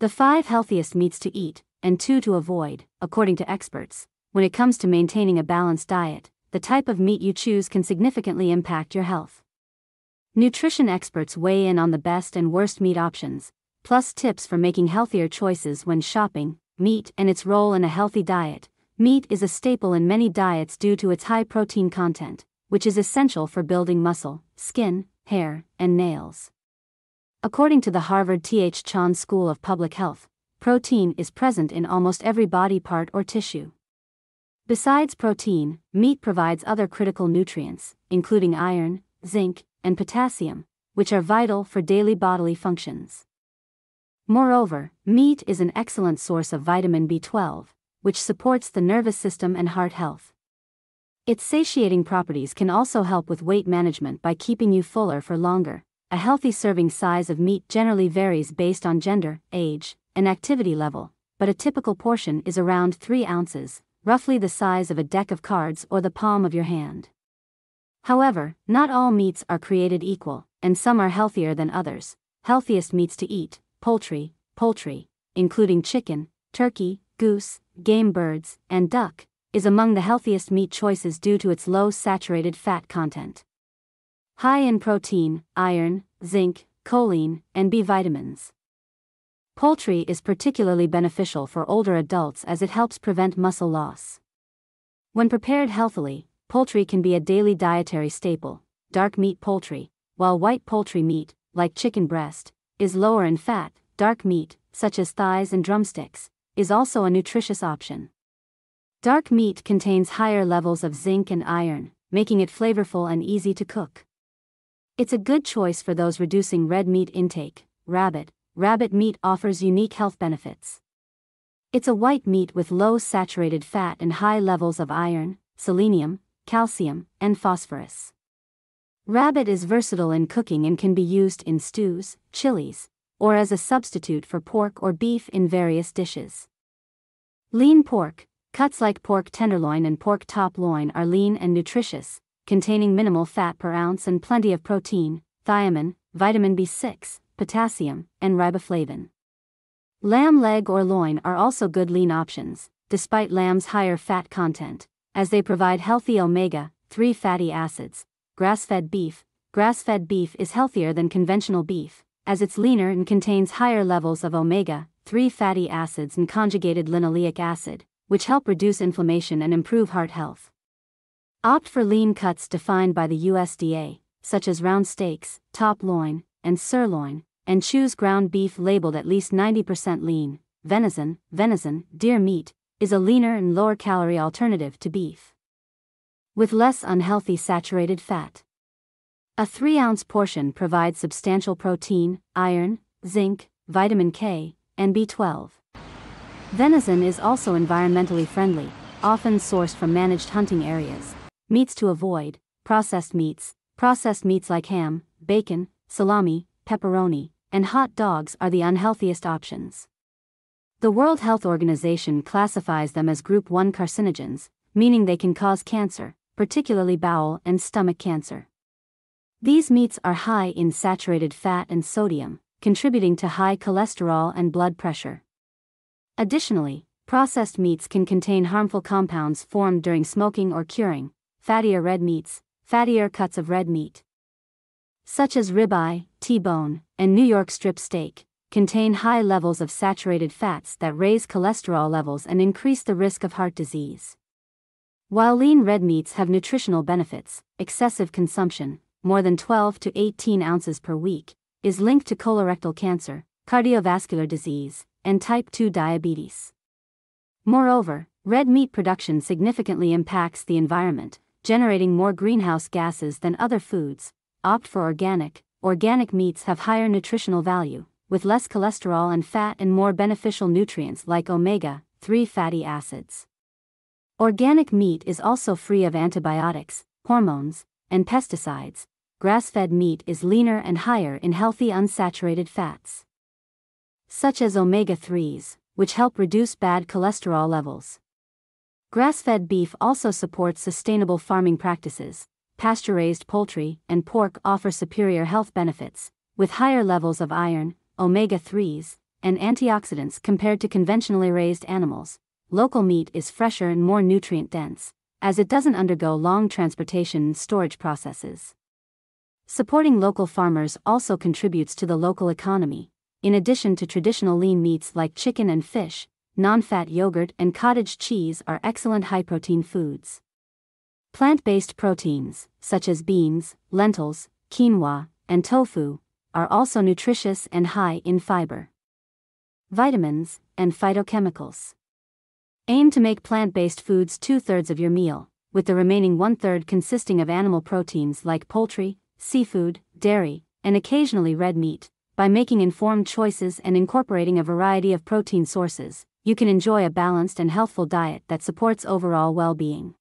The five healthiest meats to eat, and two to avoid, according to experts, when it comes to maintaining a balanced diet, the type of meat you choose can significantly impact your health. Nutrition experts weigh in on the best and worst meat options, plus tips for making healthier choices when shopping, meat and its role in a healthy diet. Meat is a staple in many diets due to its high protein content, which is essential for building muscle, skin, hair, and nails. According to the Harvard T.H. Chan School of Public Health, protein is present in almost every body part or tissue. Besides protein, meat provides other critical nutrients, including iron, zinc, and potassium, which are vital for daily bodily functions. Moreover, meat is an excellent source of vitamin B12, which supports the nervous system and heart health. Its satiating properties can also help with weight management by keeping you fuller for longer. A healthy serving size of meat generally varies based on gender, age, and activity level, but a typical portion is around 3 ounces, roughly the size of a deck of cards or the palm of your hand. However, not all meats are created equal, and some are healthier than others. Healthiest meats to eat poultry, poultry, including chicken, turkey, goose, game birds, and duck, is among the healthiest meat choices due to its low saturated fat content high in protein, iron, zinc, choline, and B vitamins. Poultry is particularly beneficial for older adults as it helps prevent muscle loss. When prepared healthily, poultry can be a daily dietary staple. Dark meat poultry, while white poultry meat, like chicken breast, is lower in fat, dark meat, such as thighs and drumsticks, is also a nutritious option. Dark meat contains higher levels of zinc and iron, making it flavorful and easy to cook. It's a good choice for those reducing red meat intake. Rabbit. Rabbit meat offers unique health benefits. It's a white meat with low saturated fat and high levels of iron, selenium, calcium, and phosphorus. Rabbit is versatile in cooking and can be used in stews, chilies, or as a substitute for pork or beef in various dishes. Lean pork cuts like pork tenderloin and pork top loin are lean and nutritious, containing minimal fat per ounce and plenty of protein, thiamine, vitamin B6, potassium, and riboflavin. Lamb leg or loin are also good lean options, despite lamb's higher fat content, as they provide healthy omega 3 fatty acids. Grass fed beef Grass fed beef is healthier than conventional beef, as it's leaner and contains higher levels of omega 3 fatty acids and conjugated linoleic acid, which help reduce inflammation and improve heart health. Opt for lean cuts defined by the USDA, such as round steaks, top loin, and sirloin, and choose ground beef labeled at least 90% lean. Venison, venison, deer meat, is a leaner and lower calorie alternative to beef. With less unhealthy saturated fat. A 3 ounce portion provides substantial protein, iron, zinc, vitamin K, and B12. Venison is also environmentally friendly, often sourced from managed hunting areas Meats to avoid, processed meats, processed meats like ham, bacon, salami, pepperoni, and hot dogs are the unhealthiest options. The World Health Organization classifies them as Group 1 carcinogens, meaning they can cause cancer, particularly bowel and stomach cancer. These meats are high in saturated fat and sodium, contributing to high cholesterol and blood pressure. Additionally, processed meats can contain harmful compounds formed during smoking or curing, fattier red meats, fattier cuts of red meat. Such as ribeye, T-bone, and New York strip steak, contain high levels of saturated fats that raise cholesterol levels and increase the risk of heart disease. While lean red meats have nutritional benefits, excessive consumption, more than 12 to 18 ounces per week, is linked to colorectal cancer, cardiovascular disease, and type 2 diabetes. Moreover, red meat production significantly impacts the environment, generating more greenhouse gases than other foods, opt for organic. Organic meats have higher nutritional value, with less cholesterol and fat and more beneficial nutrients like omega 3 fatty acids. Organic meat is also free of antibiotics, hormones, and pesticides. Grass fed meat is leaner and higher in healthy unsaturated fats, such as omega 3s, which help reduce bad cholesterol levels. Grass-fed beef also supports sustainable farming practices. Pasture-raised poultry and pork offer superior health benefits, with higher levels of iron, omega-3s, and antioxidants compared to conventionally raised animals. Local meat is fresher and more nutrient-dense, as it doesn't undergo long transportation and storage processes. Supporting local farmers also contributes to the local economy. In addition to traditional lean meats like chicken and fish, non-fat yogurt and cottage cheese are excellent high-protein foods. Plant-based proteins, such as beans, lentils, quinoa, and tofu, are also nutritious and high in fiber, vitamins, and phytochemicals. Aim to make plant-based foods two-thirds of your meal, with the remaining one-third consisting of animal proteins like poultry, seafood, dairy, and occasionally red meat by making informed choices and incorporating a variety of protein sources, you can enjoy a balanced and healthful diet that supports overall well being.